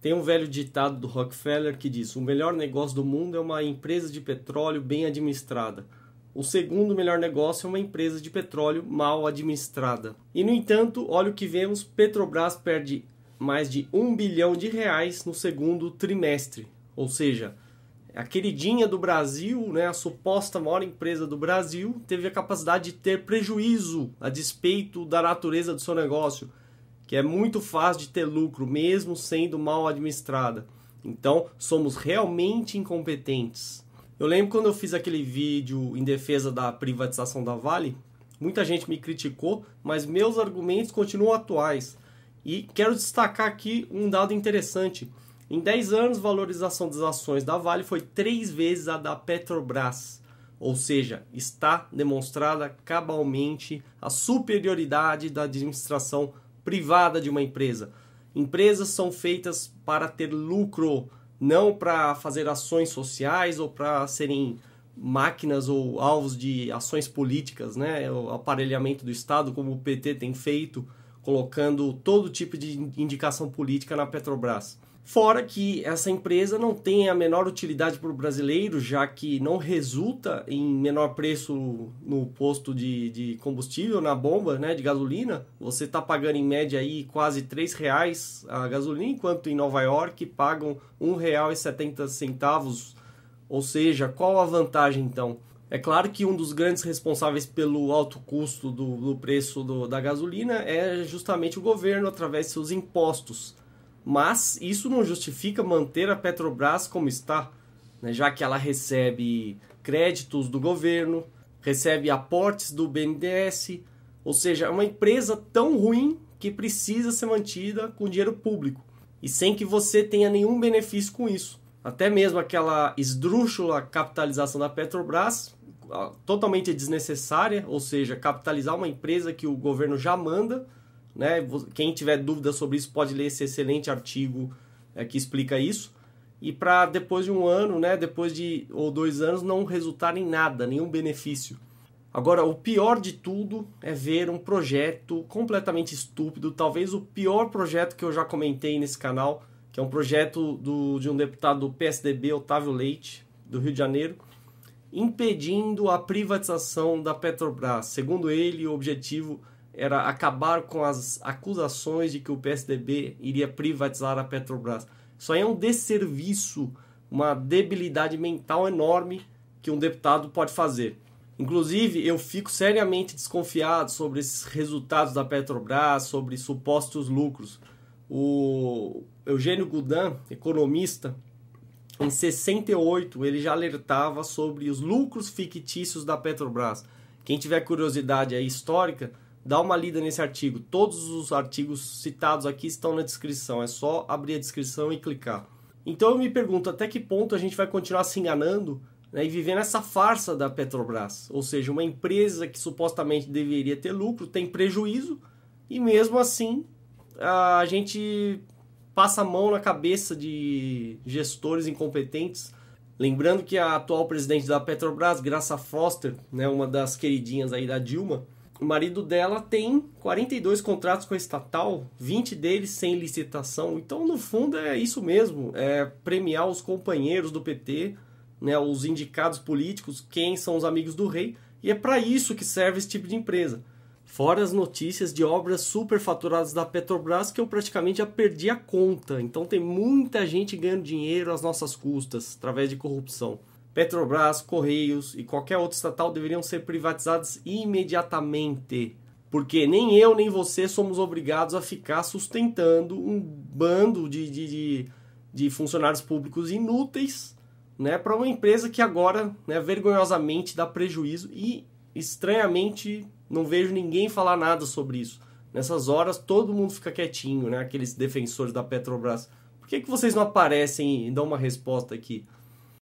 Tem um velho ditado do Rockefeller que diz: o melhor negócio do mundo é uma empresa de petróleo bem administrada. O segundo melhor negócio é uma empresa de petróleo mal administrada. E no entanto, olha o que vemos: Petrobras perde mais de um bilhão de reais no segundo trimestre. Ou seja, a queridinha do Brasil, né, a suposta maior empresa do Brasil, teve a capacidade de ter prejuízo a despeito da natureza do seu negócio que é muito fácil de ter lucro, mesmo sendo mal administrada. Então, somos realmente incompetentes. Eu lembro quando eu fiz aquele vídeo em defesa da privatização da Vale, muita gente me criticou, mas meus argumentos continuam atuais. E quero destacar aqui um dado interessante. Em 10 anos, a valorização das ações da Vale foi 3 vezes a da Petrobras. Ou seja, está demonstrada cabalmente a superioridade da administração privada de uma empresa. Empresas são feitas para ter lucro, não para fazer ações sociais ou para serem máquinas ou alvos de ações políticas, né? O aparelhamento do Estado, como o PT tem feito, colocando todo tipo de indicação política na Petrobras. Fora que essa empresa não tem a menor utilidade para o brasileiro, já que não resulta em menor preço no posto de, de combustível, na bomba né, de gasolina. Você está pagando em média aí quase R$ reais a gasolina, enquanto em Nova York pagam R$ 1,70. Ou seja, qual a vantagem então? É claro que um dos grandes responsáveis pelo alto custo do, do preço do, da gasolina é justamente o governo através de seus impostos. Mas isso não justifica manter a Petrobras como está, né? já que ela recebe créditos do governo, recebe aportes do BNDES, ou seja, é uma empresa tão ruim que precisa ser mantida com dinheiro público e sem que você tenha nenhum benefício com isso. Até mesmo aquela esdrúxula capitalização da Petrobras, totalmente desnecessária, ou seja, capitalizar uma empresa que o governo já manda né? Quem tiver dúvidas sobre isso pode ler esse excelente artigo é, que explica isso. E para depois de um ano, né, depois de ou dois anos, não resultar em nada, nenhum benefício. Agora, o pior de tudo é ver um projeto completamente estúpido, talvez o pior projeto que eu já comentei nesse canal, que é um projeto do, de um deputado do PSDB, Otávio Leite, do Rio de Janeiro, impedindo a privatização da Petrobras. Segundo ele, o objetivo era acabar com as acusações de que o PSDB iria privatizar a Petrobras. Isso aí é um desserviço, uma debilidade mental enorme que um deputado pode fazer. Inclusive, eu fico seriamente desconfiado sobre esses resultados da Petrobras, sobre supostos lucros. O Eugênio Gudan, economista, em 68 ele já alertava sobre os lucros fictícios da Petrobras. Quem tiver curiosidade aí histórica, dá uma lida nesse artigo. Todos os artigos citados aqui estão na descrição. É só abrir a descrição e clicar. Então eu me pergunto até que ponto a gente vai continuar se enganando né, e vivendo essa farsa da Petrobras. Ou seja, uma empresa que supostamente deveria ter lucro tem prejuízo e mesmo assim a gente passa a mão na cabeça de gestores incompetentes. Lembrando que a atual presidente da Petrobras, Graça Foster, né, uma das queridinhas aí da Dilma, o marido dela tem 42 contratos com a estatal, 20 deles sem licitação. Então, no fundo, é isso mesmo: é premiar os companheiros do PT, né, os indicados políticos, quem são os amigos do rei. E é para isso que serve esse tipo de empresa. Fora as notícias de obras superfaturadas da Petrobras que eu praticamente já perdi a conta. Então tem muita gente ganhando dinheiro às nossas custas através de corrupção. Petrobras, Correios e qualquer outro estatal deveriam ser privatizados imediatamente. Porque nem eu nem você somos obrigados a ficar sustentando um bando de, de, de, de funcionários públicos inúteis né, para uma empresa que agora né, vergonhosamente dá prejuízo e estranhamente não vejo ninguém falar nada sobre isso. Nessas horas todo mundo fica quietinho, né, aqueles defensores da Petrobras. Por que, que vocês não aparecem e dão uma resposta aqui?